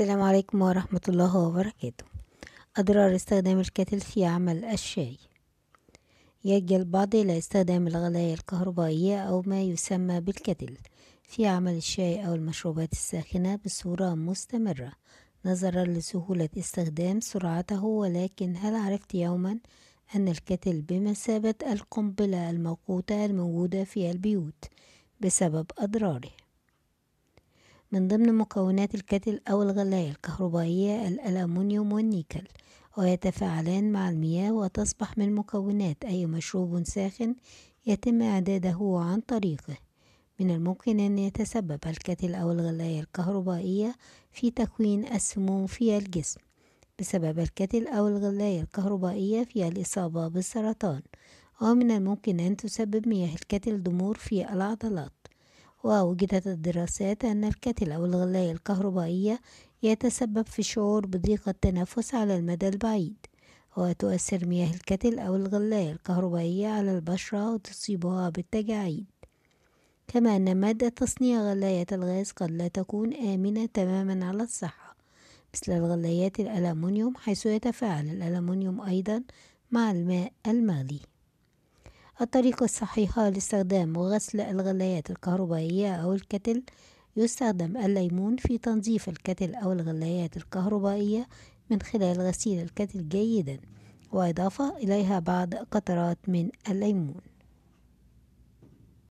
السلام عليكم ورحمة الله وبركاته أضرار استخدام الكتل في عمل الشاي يجي البعض إلى استخدام الغلاية الكهربائية أو ما يسمى بالكتل في عمل الشاي أو المشروبات الساخنة بصورة مستمرة نظرا لسهولة استخدام سرعته ولكن هل عرفت يوما أن الكتل بمثابة القنبلة الموقوتة الموجودة في البيوت بسبب أضراره من ضمن مكونات الكتل أو الغلاية الكهربائية الألمنيوم والنيكل ويتفاعلان مع المياه وتصبح من مكونات أي مشروب ساخن يتم إعداده عن طريقه من الممكن أن يتسبب الكتل أو الغلاية الكهربائية في تكوين السموم في الجسم بسبب الكتل أو الغلاية الكهربائية في الإصابة بالسرطان ومن الممكن أن تسبب مياه الكتل ضمور في العضلات وأوجدت الدراسات أن الكتل أو الغلاية الكهربائية يتسبب في شعور بضيق التنفس على المدى البعيد وتؤثر مياه الكتل أو الغلاية الكهربائية على البشرة وتصيبها بالتجاعيد كما أن مادة تصنيع غلاية الغاز قد لا تكون آمنة تماما على الصحة مثل الغلايات الألمنيوم حيث يتفاعل الألمنيوم أيضا مع الماء المغلي الطريقة الصحيحة لاستخدام وغسل الغلايات الكهربائية أو الكتل يستخدم الليمون في تنظيف الكتل أو الغلايات الكهربائية من خلال غسيل الكتل جيدا وإضافة إليها بعض قطرات من الليمون